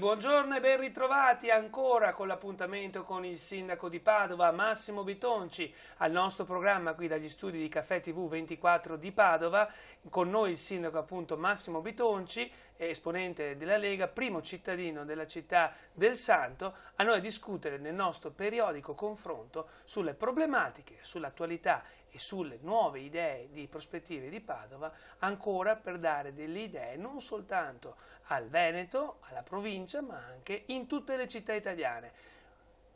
buongiorno e ben ritrovati ancora con l'appuntamento con il sindaco di Padova Massimo Bitonci al nostro programma qui dagli studi di Caffè TV 24 di Padova. Con noi il sindaco appunto Massimo Bitonci, esponente della Lega, primo cittadino della città del Santo, a noi a discutere nel nostro periodico confronto sulle problematiche, sull'attualità e sulle nuove idee di prospettive di Padova, ancora per dare delle idee non soltanto al Veneto, alla provincia, ma anche in tutte le città italiane.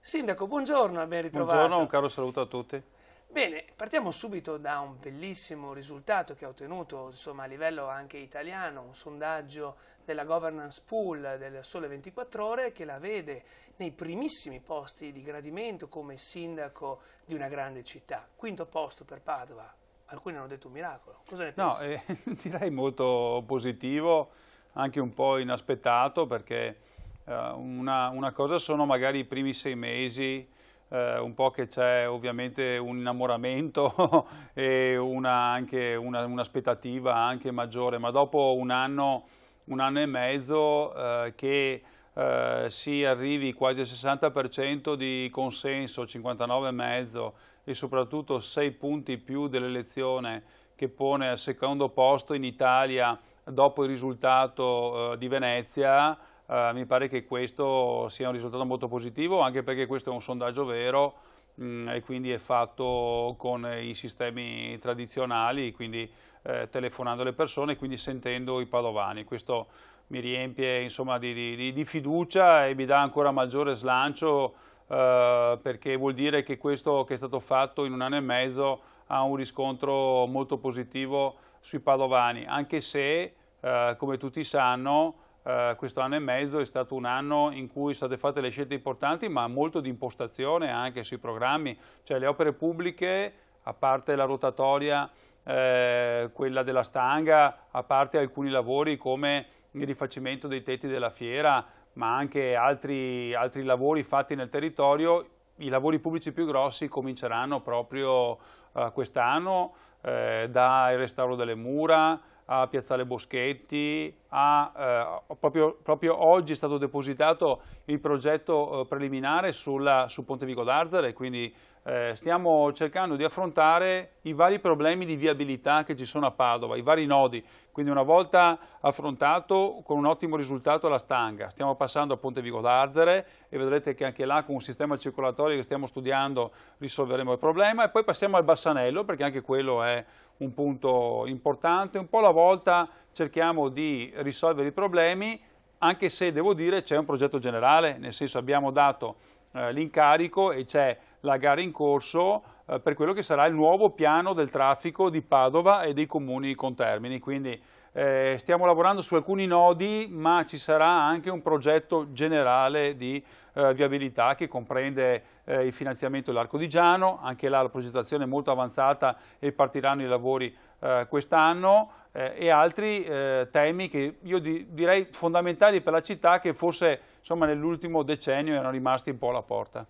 Sindaco, buongiorno, ben ritrovato. Buongiorno, un caro saluto a tutti. Bene, partiamo subito da un bellissimo risultato che ha ottenuto insomma, a livello anche italiano, un sondaggio della governance pool del Sole 24 Ore che la vede nei primissimi posti di gradimento come sindaco di una grande città. Quinto posto per Padova, alcuni hanno detto un miracolo. Cosa ne pensi? No, eh, direi molto positivo, anche un po' inaspettato perché eh, una, una, cosa sono magari i primi sei mesi, eh, un po' che c'è ovviamente un innamoramento e un'aspettativa anche, una, anche maggiore, ma dopo un anno, un anno e mezzo eh, che eh, si arrivi quasi al 60% di consenso, 59,5 e soprattutto 6 punti più dell'elezione che pone al secondo posto in Italia dopo il risultato eh, di Venezia, eh, mi pare che questo sia un risultato molto positivo, anche perché questo è un sondaggio vero mh, mm, e quindi è fatto con i sistemi tradizionali, quindi eh, telefonando le persone, e quindi sentendo i padovani. Questo mi riempie insomma, di, di, di, fiducia e mi dà ancora maggiore slancio eh, perché vuol dire che questo che è stato fatto in un anno e mezzo ha un riscontro molto positivo sui padovani, anche se eh, come tutti sanno eh, questo anno e mezzo è stato un anno in cui sono state fatte le scelte importanti ma molto di impostazione anche sui programmi, cioè le opere pubbliche a parte la rotatoria eh, quella della stanga, a parte alcuni lavori come il rifacimento dei tetti della fiera, ma anche altri, altri lavori fatti nel territorio, i lavori pubblici più grossi cominceranno proprio uh, quest'anno, eh, dal restauro delle mura a Piazzale Boschetti, a, eh, proprio, proprio, oggi è stato depositato il progetto eh, preliminare sulla, su Ponte Vico d'Arzare, quindi eh, stiamo cercando di affrontare i vari problemi di viabilità che ci sono a Padova, i vari nodi, quindi una volta affrontato con un ottimo risultato la Stanga, stiamo passando a Ponte Vigo d'Arzere e vedrete che anche là con un sistema circolatorio che stiamo studiando risolveremo il problema e poi passiamo al Bassanello perché anche quello è un punto importante, un po' alla volta cerchiamo di risolvere i problemi anche se devo dire c'è un progetto generale, nel senso abbiamo dato eh, l'incarico e c'è la gara in corso eh, per quello che sarà il nuovo piano del traffico di Padova e dei comuni contermini. Quindi eh, stiamo lavorando su alcuni nodi, ma ci sarà anche un progetto generale di viabilità che comprende il finanziamento dell'Arco di Giano, anche là la progettazione è molto avanzata e partiranno i lavori eh, quest'anno eh, e altri eh, temi che io di, direi fondamentali per la città che forse nell'ultimo decennio erano rimasti un po' alla porta.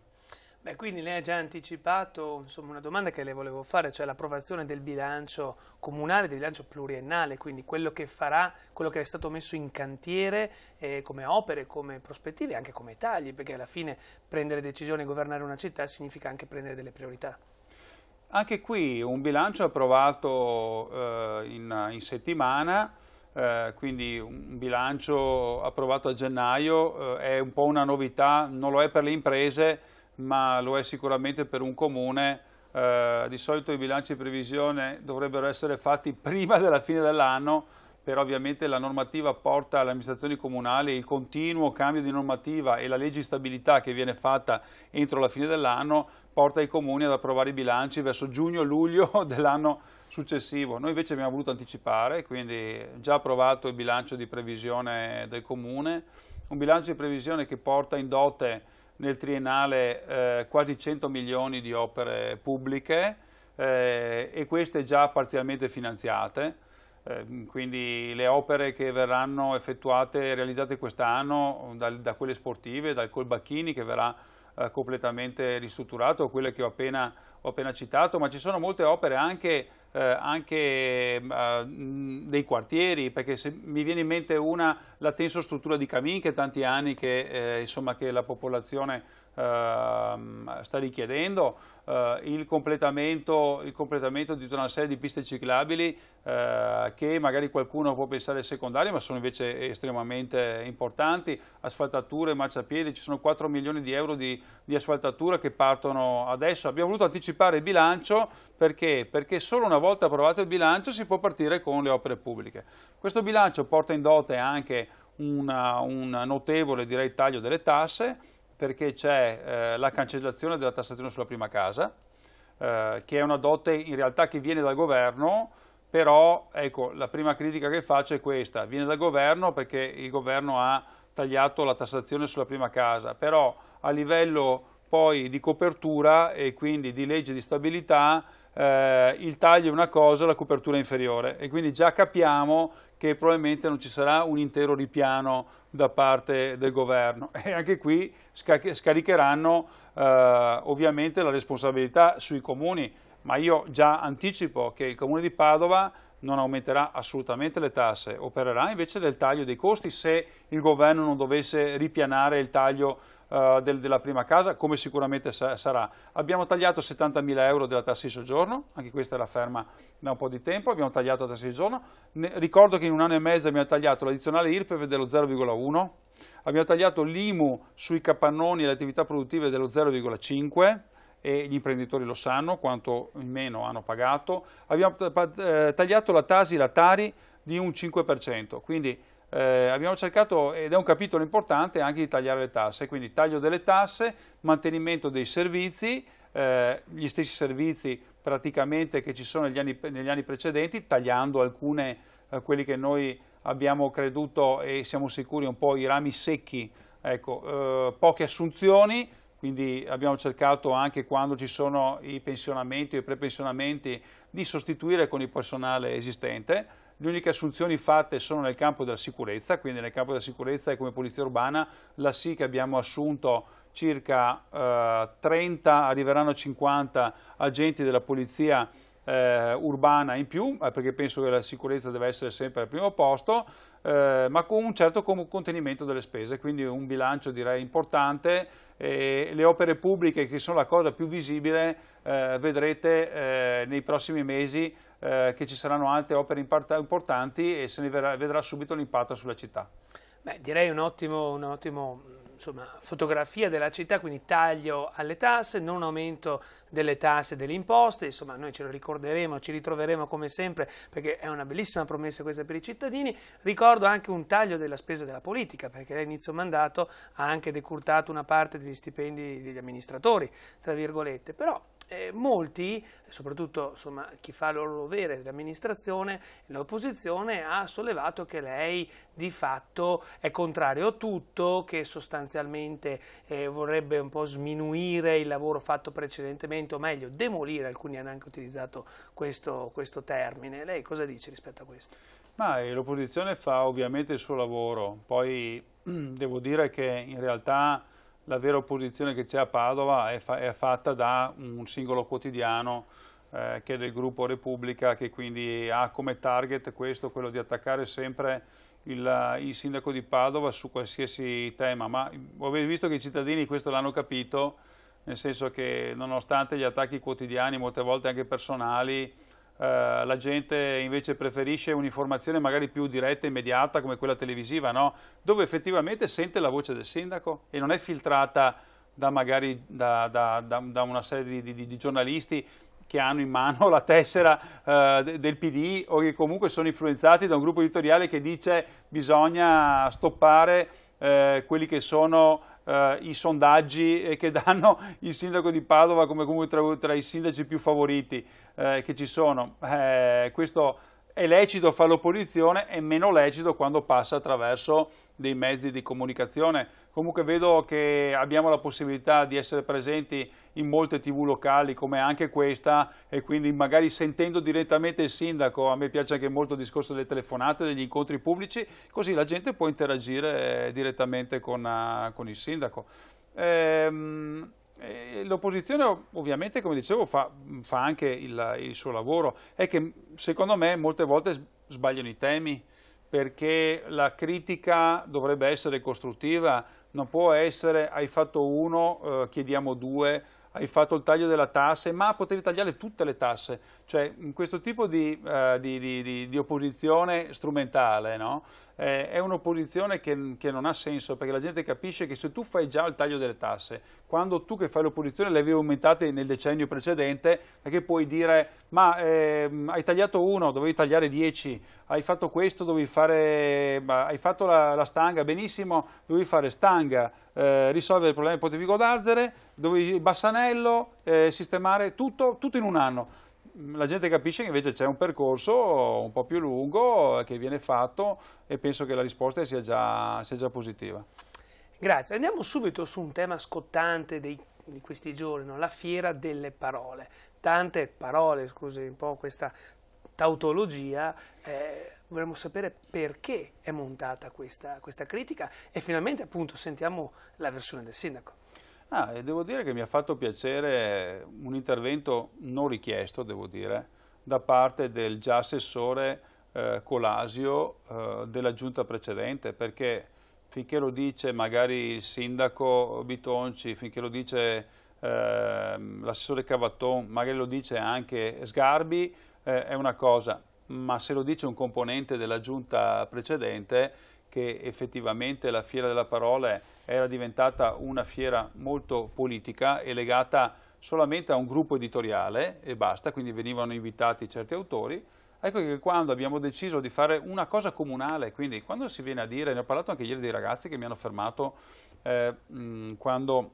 Beh, quindi lei ha già anticipato insomma, una domanda che le volevo fare, cioè l'approvazione del bilancio comunale, del bilancio pluriennale, quindi quello che farà, quello che è stato messo in cantiere eh, come opere, come prospettive, anche come tagli, perché alla fine prendere decisioni e governare una città significa anche prendere delle priorità. Anche qui un bilancio approvato eh, in, in, settimana, eh, quindi un bilancio approvato a gennaio eh, è un po' una novità, non lo è per le imprese ma lo è sicuramente per un comune Uh, di solito i bilanci di previsione dovrebbero essere fatti prima della fine dell'anno, però ovviamente la normativa porta alle amministrazioni comunali il continuo cambio di normativa e la legge di stabilità che viene fatta entro la fine dell'anno porta i comuni ad approvare i bilanci verso giugno-luglio dell'anno successivo. Noi invece abbiamo voluto anticipare, quindi già approvato il bilancio di previsione del comune, un bilancio di previsione che porta in dote nel triennale eh, quasi 100 milioni di opere pubbliche eh, e queste già parzialmente finanziate, eh, quindi le opere che verranno effettuate e realizzate quest'anno da, da, quelle sportive, dal Colbacchini che verrà eh, completamente ristrutturato, quelle che ho appena, ho appena, citato, ma ci sono molte opere anche, eh, anche mm, eh, dei quartieri, perché se mi viene in mente una, la tensostruttura di Camin, che è tanti anni che, eh, insomma, che la popolazione Ehm, sta richiedendo, eh, il completamento, il, completamento, di tutta una serie di piste ciclabili eh, che magari qualcuno può pensare secondarie ma sono invece estremamente importanti, asfaltature, marciapiedi, ci sono 4 milioni di euro di, di asfaltatura che partono adesso, abbiamo voluto anticipare il bilancio perché? perché solo una volta approvato il bilancio si può partire con le opere pubbliche. Questo bilancio porta in dote anche una, un notevole direi, taglio delle tasse, perché c'è eh, la cancellazione della tassazione sulla prima casa, eh, che è una dote in realtà che viene dal governo, però ecco, la prima critica che faccio è questa, viene dal governo perché il governo ha tagliato la tassazione sulla prima casa, però a livello poi di copertura e quindi di legge di stabilità eh, il taglio è una cosa, la copertura è inferiore e quindi già capiamo che probabilmente non ci sarà un intero ripiano da parte del governo e anche qui scaricheranno eh, ovviamente la responsabilità sui comuni, ma io già anticipo che il comune di Padova non aumenterà assolutamente le tasse, opererà invece del taglio dei costi se il governo non dovesse ripianare il taglio eh, del, della prima casa, come sicuramente sa sarà. Abbiamo tagliato 70.000 euro della tassa di soggiorno, anche questa era ferma da un po' di tempo, abbiamo tagliato la tassa di soggiorno. Ne, ricordo che in un anno e mezzo abbiamo tagliato l'addizionale IRPEV dello 0,1, abbiamo tagliato l'IMU sui capannoni e le attività produttive dello 0,5, e gli imprenditori lo sanno quanto in meno hanno pagato, abbiamo eh, tagliato la Tasi, la Tari di un 5%, quindi eh, abbiamo cercato, ed è un capitolo importante, anche di tagliare le tasse, quindi taglio delle tasse, mantenimento dei servizi, eh, gli stessi servizi praticamente che ci sono negli anni, negli anni precedenti, tagliando alcune, eh, quelli che noi abbiamo creduto e siamo sicuri un po' i rami secchi, ecco, eh, poche assunzioni, quindi abbiamo cercato anche quando ci sono i pensionamenti o i prepensionamenti di sostituire con il personale esistente, le uniche assunzioni fatte sono nel campo della sicurezza, quindi nel campo della sicurezza e come polizia urbana la SIC abbiamo assunto circa eh, 30, arriveranno 50 agenti della polizia eh, urbana in più, eh, perché penso che la sicurezza deve essere sempre al primo posto, eh, ma con un certo contenimento delle spese, quindi un bilancio direi importante. E le opere pubbliche che sono la cosa più visibile eh, vedrete eh, nei prossimi mesi eh, che ci saranno altre opere importanti e se ne verrà, vedrà subito l'impatto sulla città. Beh, direi un ottimo, un ottimo insomma, fotografia della città, quindi taglio alle tasse, non aumento delle tasse e delle imposte, insomma noi ce lo ricorderemo, ci ritroveremo come sempre perché è una bellissima promessa questa per i cittadini, ricordo anche un taglio della spesa della politica perché all'inizio mandato ha anche decurtato una parte degli stipendi degli amministratori, tra virgolette, però eh, molti, soprattutto insomma, chi fa il loro dovere, l'amministrazione, l'opposizione, ha sollevato che lei di fatto è contrario a tutto, che sostanzialmente eh, vorrebbe un po' sminuire il lavoro fatto precedentemente, o meglio, demolire, alcuni hanno anche utilizzato questo, questo termine. Lei cosa dice rispetto a questo? Eh, l'opposizione fa ovviamente il suo lavoro, poi devo dire che in realtà la vera opposizione che c'è a Padova è, fa è, fatta da un singolo quotidiano eh, che è del gruppo Repubblica che quindi ha come target questo, quello di attaccare sempre il, il sindaco di Padova su qualsiasi tema, ma avete visto che i cittadini questo l'hanno capito, nel senso che nonostante gli attacchi quotidiani, molte volte anche personali, eh, la gente invece preferisce un'informazione magari più diretta e immediata come quella televisiva, no? dove effettivamente sente la voce del sindaco e non è filtrata da, magari, da, da, da una serie di, di, di giornalisti che hanno in mano la tessera eh, del PD o che comunque sono influenzati da un gruppo editoriale che dice bisogna stoppare eh, quelli che sono eh, i sondaggi eh, che danno il sindaco di Padova come comunque tra, tra i sindaci più favoriti eh, che ci sono. Eh, questo è lecito farlo l'opposizione, è meno lecito quando passa attraverso dei mezzi di comunicazione Comunque vedo che abbiamo la possibilità di essere presenti in molte tv locali come anche questa e quindi magari sentendo direttamente il sindaco, a me piace anche molto il discorso delle telefonate, degli incontri pubblici, così la gente può interagire eh, direttamente con, eh, con il sindaco. Ehm, L'opposizione ovviamente, come dicevo, fa, fa anche il, il, suo lavoro, è che secondo me molte volte sbagliano i temi, perché la critica dovrebbe essere costruttiva, non può essere hai fatto uno, eh, chiediamo due, hai fatto il taglio della tasse, ma potevi tagliare tutte le tasse. Cioè, questo tipo di, eh, di, di, di opposizione strumentale no? eh, è un'opposizione che, che, non ha senso perché la gente capisce che se tu fai già il taglio delle tasse, quando tu che fai l'opposizione le avevi aumentate nel decennio precedente, perché puoi dire ma eh, hai tagliato uno, dovevi tagliare dieci, hai fatto questo, dovevi fare, hai fatto la, la stanga, benissimo, dovevi fare stanga, eh, risolvere il problema del Potevico d'Arzere, dovevi Bassanello, eh, sistemare tutto, tutto in un anno la gente capisce che invece c'è un percorso un po' più lungo che viene fatto e penso che la risposta sia già, sia già positiva. Grazie, andiamo subito su un tema scottante dei, di questi giorni, no? la fiera delle parole. Tante parole, scusi un po' questa tautologia, eh, vorremmo sapere perché è montata questa, questa critica e finalmente appunto sentiamo la versione del sindaco. Ah, devo dire che mi ha fatto piacere un intervento non richiesto, devo dire, da parte del già assessore eh, Colasio eh, della giunta precedente, perché finché lo dice magari il sindaco Bitonci, finché lo dice eh, l'assessore Cavaton, magari lo dice anche Sgarbi, eh, è una cosa, ma se lo dice un componente della giunta precedente che effettivamente la Fiera della Parola era diventata una fiera molto politica e legata solamente a un gruppo editoriale e basta, quindi venivano invitati certi autori, Ecco che quando abbiamo deciso di fare una cosa comunale, quindi quando si viene a dire, ne ho parlato anche ieri dei ragazzi che mi hanno fermato eh, mh, quando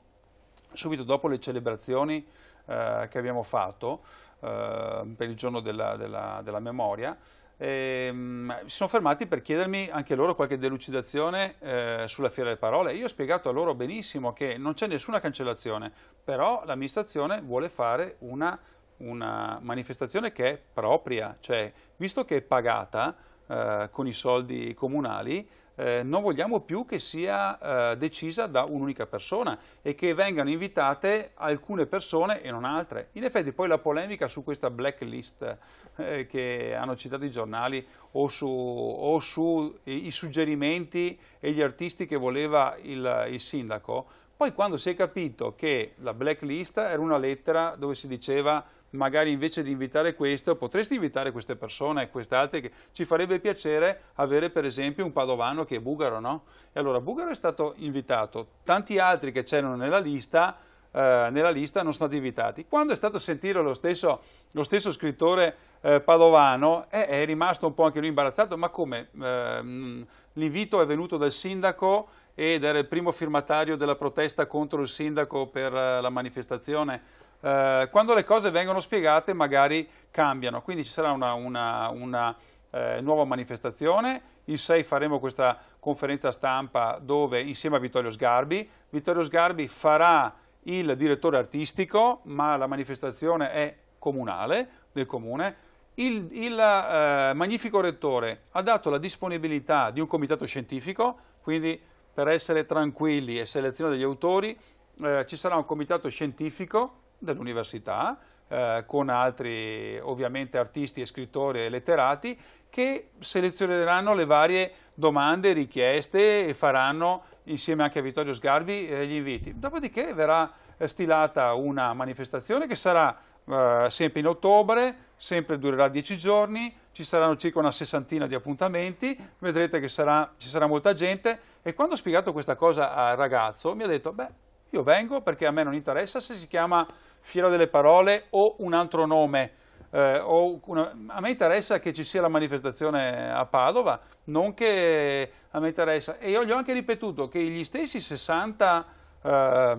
subito dopo le celebrazioni eh, che abbiamo fatto eh, per il giorno della, della, della memoria, Ehm, si sono fermati per chiedermi anche loro qualche delucidazione eh, sulla fiera delle parole. Io ho spiegato a loro benissimo che non c'è nessuna cancellazione, però l'amministrazione vuole fare una, una, manifestazione che è propria, cioè visto che è pagata eh, con i soldi comunali, eh, non vogliamo più che sia eh, decisa da un'unica persona e che vengano invitate alcune persone e non altre. In effetti poi la polemica su questa blacklist eh, che hanno citato i giornali o sui su, suggerimenti e gli artisti che voleva il, il sindaco, poi quando si è capito che la blacklist era una lettera dove si diceva magari invece di invitare questo, potresti invitare queste persone e queste altre, che ci farebbe piacere avere per esempio un padovano che è bugaro, no? E allora bugaro è stato invitato, tanti altri che c'erano nella lista, eh, nella lista non sono stati invitati. Quando è stato sentire lo stesso, lo stesso scrittore eh, padovano, eh, è rimasto un po' anche lui imbarazzato, ma come? Ehm, l'invito è venuto dal sindaco ed era il primo firmatario della protesta contro il sindaco per eh, la manifestazione, eh, quando le cose vengono spiegate magari cambiano, quindi ci sarà una, una, una eh, nuova manifestazione, il 6 faremo questa conferenza stampa dove insieme a Vittorio Sgarbi, Vittorio Sgarbi farà il direttore artistico, ma la manifestazione è comunale, del comune, il, il eh, magnifico rettore ha dato la disponibilità di un comitato scientifico, quindi per essere tranquilli e selezione degli autori eh, ci sarà un comitato scientifico dell'università, eh, con altri ovviamente artisti e scrittori e letterati che selezioneranno le varie domande, richieste e faranno insieme anche a Vittorio Sgarbi eh, gli inviti. Dopodiché verrà eh, stilata una manifestazione che sarà eh, sempre in ottobre, sempre durerà dieci giorni, ci saranno circa una sessantina di appuntamenti, vedrete che sarà, ci sarà molta gente e quando ho spiegato questa cosa al ragazzo mi ha detto beh io vengo perché a me non interessa se si chiama Fiera delle Parole o un altro nome. Eh, una... a me interessa che ci sia la manifestazione a Padova, non che a me interessa. E io gli ho anche ripetuto che gli stessi 60 eh,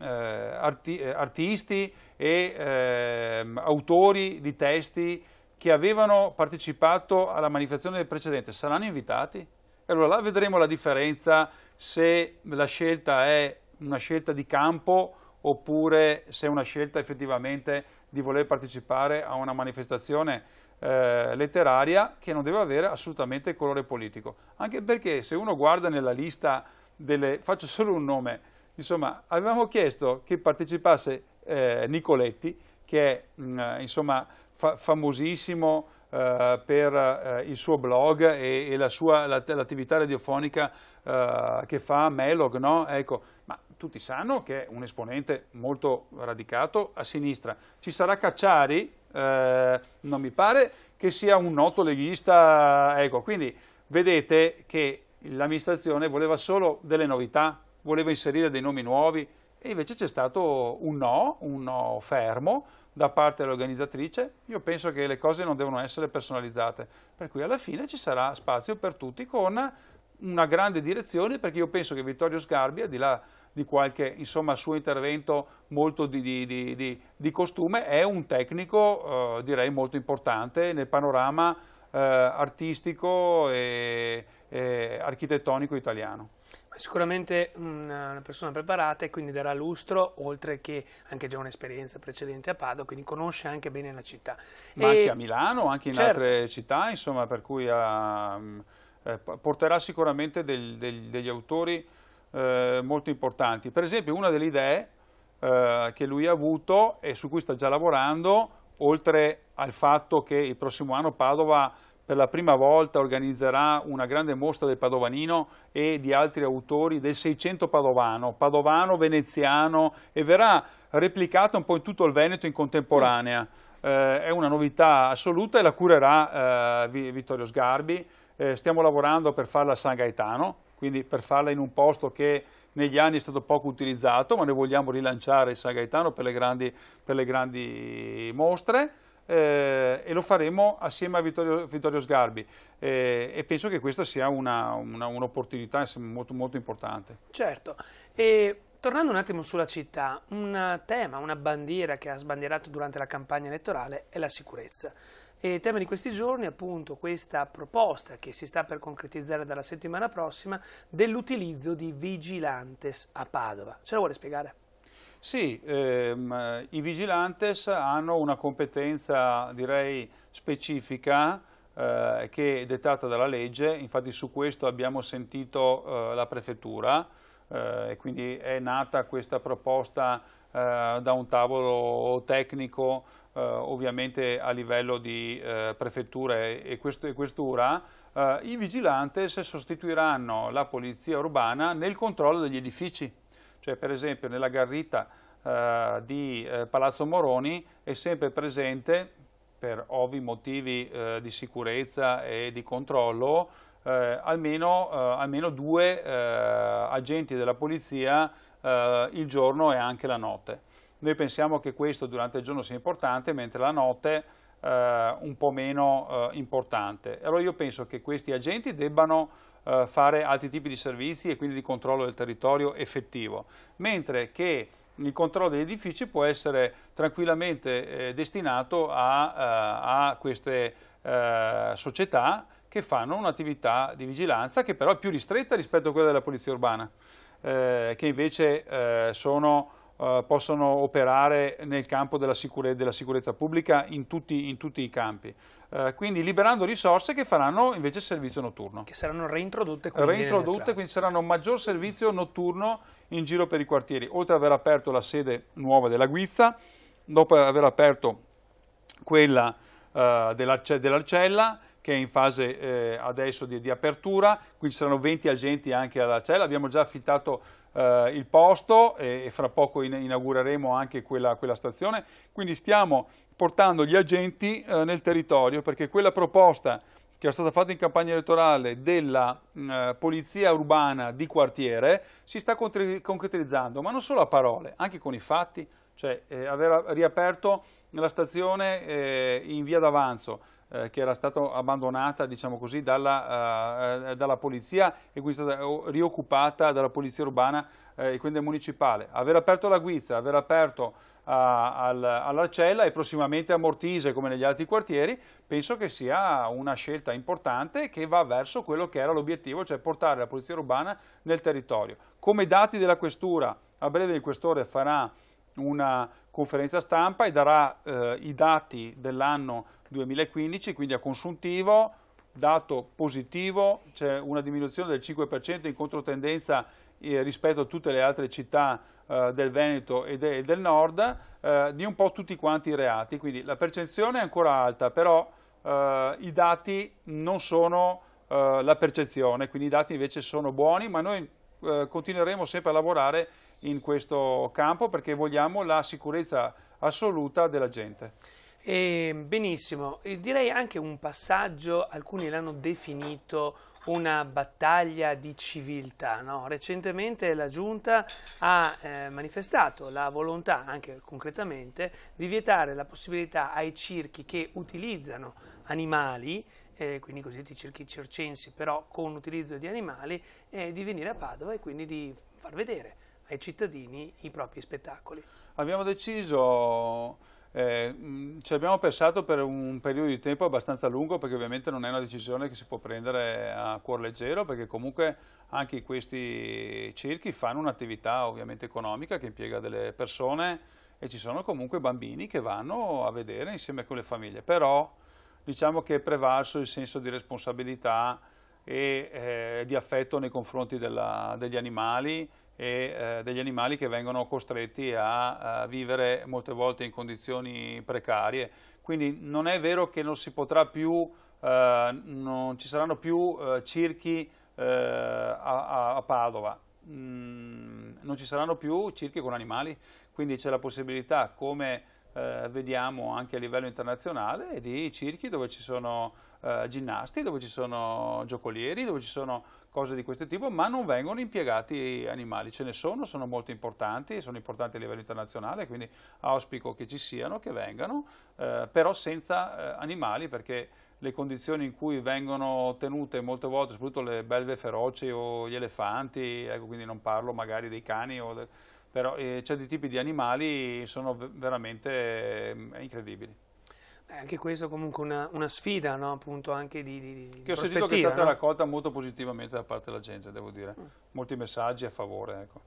eh, arti... Eh, artisti e ehm, autori di testi che avevano partecipato alla manifestazione precedente saranno invitati? Allora là vedremo la differenza se la scelta è una scelta di campo oppure se è una scelta effettivamente di voler partecipare a una manifestazione eh, letteraria che non deve avere assolutamente colore politico. Anche perché se uno guarda nella lista delle... faccio solo un nome, insomma avevamo chiesto che partecipasse eh, Nicoletti, che è mh, mm, insomma fa famosissimo eh, per eh, il suo blog e, e l'attività la la radiofonica eh, che fa Melog, no? Ecco, ma tutti sanno che è un esponente molto radicato a sinistra. Ci sarà Cacciari, eh, non mi pare che sia un noto leghista, ecco, quindi vedete che l'amministrazione voleva solo delle novità, voleva inserire dei nomi nuovi e invece c'è stato un no, un no fermo da parte dell'organizzatrice, io penso che le cose non devono essere personalizzate, per cui alla fine ci sarà spazio per tutti con una grande direzione perché io penso che Vittorio Sgarbi, al di là di qualche insomma, suo intervento molto di, di, di, di, costume, è un tecnico eh, direi molto importante nel panorama eh, artistico e, e, architettonico italiano. Sicuramente una persona preparata e quindi darà lustro, oltre che anche già un'esperienza precedente a Padova, quindi conosce anche bene la città. Ma e... anche a Milano, anche in certo. altre città, insomma, per cui ha, mm, eh, porterà sicuramente del, del, degli autori eh, molto importanti. Per esempio una delle idee eh, che lui ha avuto e su cui sta già lavorando, oltre al fatto che il prossimo anno Padova per la prima volta organizzerà una grande mostra del padovanino e di altri autori del Seicento padovano, padovano veneziano e verrà replicata un po' in tutto il Veneto in contemporanea. Eh, è una novità assoluta e la curerà eh, Vittorio Sgarbi. Eh, stiamo lavorando per farla a San Gaetano, quindi per farla in un posto che negli anni è stato poco utilizzato, ma noi vogliamo rilanciare il San Gaetano per le grandi, per le grandi mostre. Eh, e lo faremo assieme a Vittorio, Vittorio Sgarbi eh, e penso che questa sia un'opportunità un molto, molto importante. Certo, e tornando un attimo sulla città, un tema, una bandiera che ha sbandierato durante la campagna elettorale è la sicurezza. E il tema di questi giorni è appunto questa proposta che si sta per concretizzare dalla settimana prossima dell'utilizzo di vigilantes a Padova. Ce la vuole spiegare? Sì, ehm, i vigilantes hanno una competenza direi specifica eh, che è dettata dalla legge, infatti su questo abbiamo sentito eh, la prefettura eh, e quindi è nata questa proposta eh, da un tavolo tecnico Uh, ovviamente a livello di uh, prefettura e, e questura, uh, i vigilantes sostituiranno la polizia urbana nel controllo degli edifici, cioè per esempio nella garrita di Palazzo Moroni è sempre presente, per ovvi motivi di sicurezza e di controllo, almeno, almeno, due agenti della polizia eh, il giorno e anche la notte. Noi pensiamo che questo durante il giorno sia importante, mentre la notte eh, un po' meno eh, importante. Allora io penso che questi agenti debbano eh, fare altri tipi di servizi e quindi di controllo del territorio effettivo, mentre che il controllo degli edifici può essere tranquillamente eh, destinato a, eh, a queste eh, società che fanno un'attività di vigilanza che però è più ristretta rispetto a quella della polizia urbana eh, che invece eh, sono, eh, possono operare nel campo della, sicure, della sicurezza pubblica in tutti, in tutti i campi. Eh, quindi liberando risorse che faranno invece servizio notturno. Che saranno reintrodotte quindi Reintrodotte, quindi saranno maggior servizio notturno in giro per i quartieri, oltre ad aver aperto la sede nuova della Guizza, dopo aver aperto quella eh, dell'Arcella, che è in fase eh, adesso di, di, apertura, qui ci saranno 20 agenti anche alla cella, abbiamo già affittato eh, il posto e, e, fra poco inaugureremo anche quella, quella, stazione, quindi stiamo portando gli agenti eh, nel territorio perché quella proposta che era stata fatta in campagna elettorale della mh, mm, eh, polizia urbana di quartiere si sta concretizzando, ma non solo a parole, anche con i fatti, cioè eh, aver riaperto la stazione eh, in via d'Avanzo, eh, che era stata abbandonata diciamo così, dalla, eh, eh dalla, polizia e quindi è stata eh, rioccupata dalla polizia urbana e quindi municipale. Aver aperto la Guizza, aver aperto al, all'Arcella e prossimamente a Mortise come negli altri quartieri, penso che sia una scelta importante che va verso quello che era l'obiettivo, cioè portare la polizia urbana nel territorio. Come dati della questura, a breve il questore farà una conferenza stampa e darà eh, i dati dell'anno 2015, quindi a consuntivo, dato positivo, c'è una diminuzione del 5% in controtendenza eh, rispetto a tutte le altre città eh, del Veneto e, del nord, eh, di un po' tutti quanti i reati. Quindi la percezione è ancora alta, però i dati non sono la percezione, quindi i dati invece sono buoni, ma noi continueremo sempre a lavorare in questo campo perché vogliamo la sicurezza assoluta della gente. Eh, benissimo, direi anche un passaggio, alcuni l'hanno definito una battaglia di civiltà. No? Recentemente la Giunta ha eh, manifestato la volontà, anche concretamente, di vietare la possibilità ai circhi che utilizzano animali, eh, quindi i cosiddetti circhi circensi, però con utilizzo di animali, eh, di venire a Padova e quindi di far vedere ai cittadini i propri spettacoli. Abbiamo deciso eh, mm, ci abbiamo pensato per un periodo di tempo abbastanza lungo perché ovviamente non è una decisione che si può prendere a cuor leggero perché comunque anche questi circhi fanno un'attività ovviamente economica che impiega delle persone e ci sono comunque bambini che vanno a vedere insieme con le famiglie però diciamo che è prevalso il senso di responsabilità e eh, di affetto nei confronti della, degli animali e eh, degli animali che vengono costretti a, a, vivere molte volte in condizioni precarie. Quindi non è vero che non si potrà più, eh, non ci saranno più eh, circhi eh, a, a, Padova, mm, non ci saranno più circhi con animali, quindi c'è la possibilità, come eh, vediamo anche a livello internazionale, di circhi dove ci sono eh, ginnasti, dove ci sono giocolieri, dove ci sono cose di questo tipo, ma non vengono impiegati animali. Ce ne sono, sono molto importanti, sono importanti a livello internazionale, quindi auspico che ci siano, che vengano, eh, però senza eh, animali perché le condizioni in cui vengono tenute molte volte, soprattutto le belve feroci o gli elefanti, ecco, quindi non parlo magari dei cani, de... però eh, certi tipi di animali sono veramente eh, incredibili anche questo comunque una, una sfida, no? appunto anche di, di, di Che ho sentito che è stata no? raccolta molto positivamente da parte della gente, devo dire, mm. molti messaggi a favore. Ecco.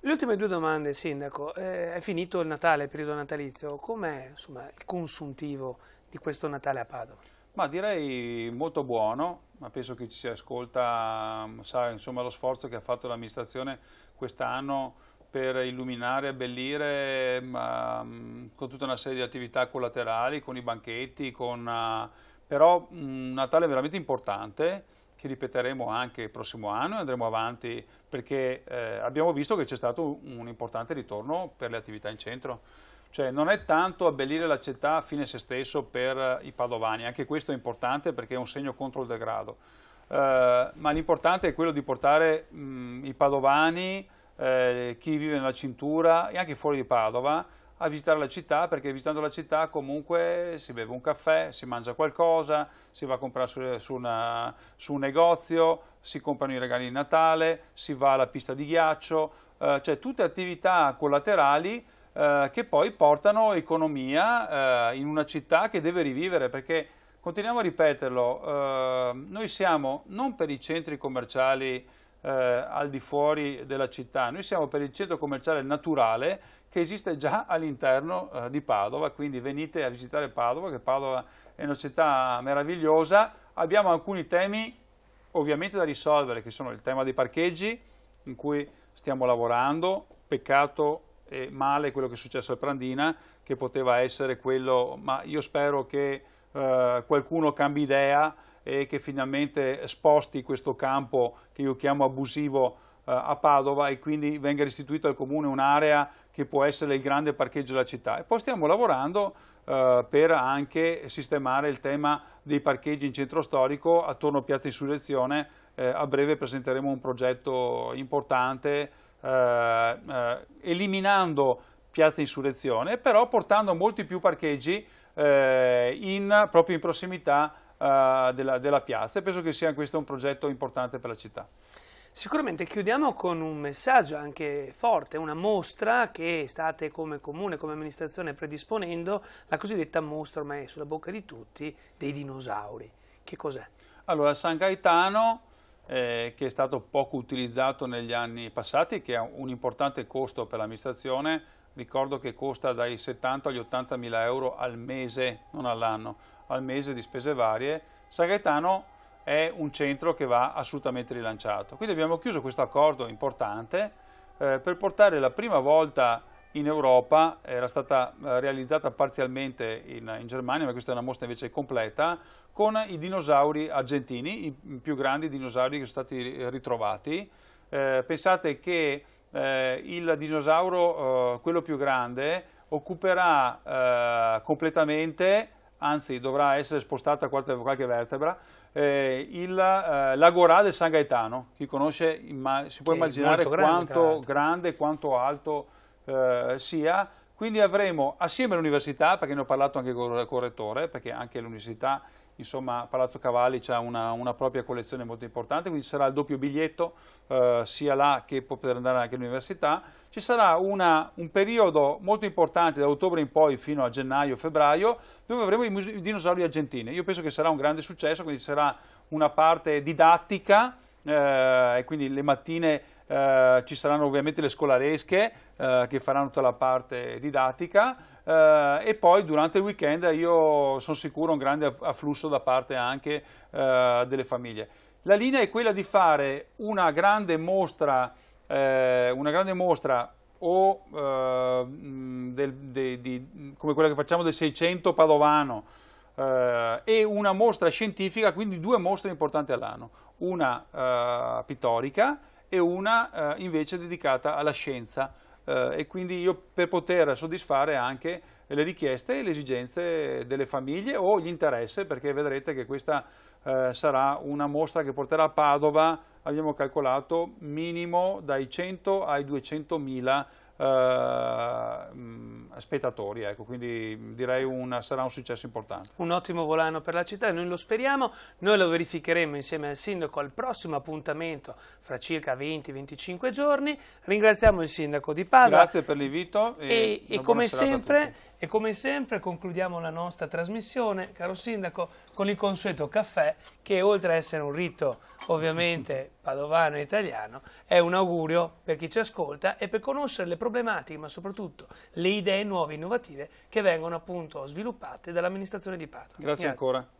Le ultime due domande, Sindaco, eh, è finito il Natale, il periodo natalizio, com'è il consuntivo di questo Natale a Padova? Ma direi molto buono, ma penso che ci si ascolta, mm, sa insomma, lo sforzo che ha fatto l'amministrazione quest'anno per illuminare, abbellire um, con tutta una serie di attività collaterali, con i banchetti, con, uh, però un Natale veramente importante che ripeteremo anche il prossimo anno e andremo avanti perché eh, abbiamo visto che c'è stato un, importante ritorno per le attività in centro. Cioè non è tanto abbellire la città a fine se stesso per eh, i padovani, anche questo è importante perché è un segno contro il degrado, uh, ma l'importante è quello di portare mh, i padovani eh, chi vive nella cintura e anche fuori di Padova a visitare la città perché visitando la città comunque si beve un caffè, si mangia qualcosa, si va a comprare su, su, una, su un negozio, si comprano i regali di Natale, si va alla pista di ghiaccio, eh, cioè tutte attività collaterali eh, che poi portano economia eh, in una città che deve rivivere perché continuiamo a ripeterlo, eh, noi siamo non per i centri commerciali eh, al di fuori della città. Noi siamo per il centro commerciale naturale che esiste già all'interno eh, di Padova, quindi venite a visitare Padova, che Padova è una città meravigliosa. Abbiamo alcuni temi ovviamente da risolvere, che sono il tema dei parcheggi, in cui stiamo lavorando, peccato e male quello che è successo a Prandina, che poteva essere quello, ma io spero che eh, qualcuno cambi idea, e che finalmente sposti questo campo che io chiamo abusivo eh, a Padova e quindi venga restituito al comune un'area che può essere il grande parcheggio della città. E poi stiamo lavorando eh, per anche sistemare il tema dei parcheggi in centro storico attorno a Piazza Insurrezione. Eh, a breve presenteremo un progetto importante eh, eh eliminando Piazza Insurrezione, però portando molti più parcheggi eh, in, proprio in prossimità uh, della, della piazza e penso che sia questo un progetto importante per la città. Sicuramente chiudiamo con un messaggio anche forte, una mostra che state come comune, come amministrazione predisponendo, la cosiddetta mostra ormai è sulla bocca di tutti, dei dinosauri. Che cos'è? Allora, San Gaetano, eh, che è stato poco utilizzato negli anni passati, che ha un importante costo per l'amministrazione, ricordo che costa dai 70 agli 80 mila euro al mese, non all'anno, al mese di spese varie, Sagretano è un centro che va assolutamente rilanciato. Quindi abbiamo chiuso questo accordo importante eh, per portare la prima volta in Europa, era stata eh, realizzata parzialmente in, in, Germania, ma questa è una mostra invece completa, con i dinosauri argentini, i più grandi dinosauri che sono stati ritrovati. Eh, pensate che eh, il dinosauro, eh, quello più grande, occuperà completamente anzi dovrà essere spostata qualche, qualche vertebra, eh, l'agorà eh, del San Gaetano, chi conosce si può che immaginare grande, quanto grande, quanto alto eh, sia, quindi avremo assieme all'università, perché ne ho parlato anche con il correttore, perché anche l'università insomma Palazzo Cavalli ha una, una, propria collezione molto importante, quindi ci sarà il doppio biglietto eh, sia là che per andare anche all'università. Ci sarà una, un periodo molto importante da ottobre in poi fino a gennaio-febbraio dove avremo i, i dinosauri argentini. Io penso che sarà un grande successo, quindi sarà una parte didattica eh, e quindi le mattine eh, ci saranno ovviamente le scolaresche eh, che faranno tutta la parte didattica eh, e poi durante il weekend io sono sicuro un grande afflusso da parte anche eh, delle famiglie. La linea è quella di fare una grande mostra, eh, una grande mostra o eh, del, de, di, come quella che facciamo del 600 padovano e una mostra scientifica, quindi due mostre importanti all'anno, una pittorica e una eh, invece dedicata alla scienza eh, e quindi io per poter soddisfare anche le richieste e le esigenze delle famiglie o gli interessi perché vedrete che questa eh, sarà una mostra che porterà a Padova abbiamo calcolato minimo dai 100 ai 200 mila eh, spettatori, ecco, quindi direi una, sarà un successo importante. Un ottimo volano per la città, noi lo speriamo, noi lo verificheremo insieme al sindaco al prossimo appuntamento fra circa 20-25 giorni, ringraziamo il sindaco di Padova. Grazie per l'invito e, e, e come sempre, e come sempre concludiamo la nostra trasmissione, caro sindaco, con il consueto caffè che oltre a essere un rito ovviamente padovano e italiano è un augurio per chi ci ascolta e per conoscere le problematiche ma soprattutto le idee nuove e innovative che vengono appunto sviluppate dall'amministrazione di Padova. Grazie, Grazie. ancora.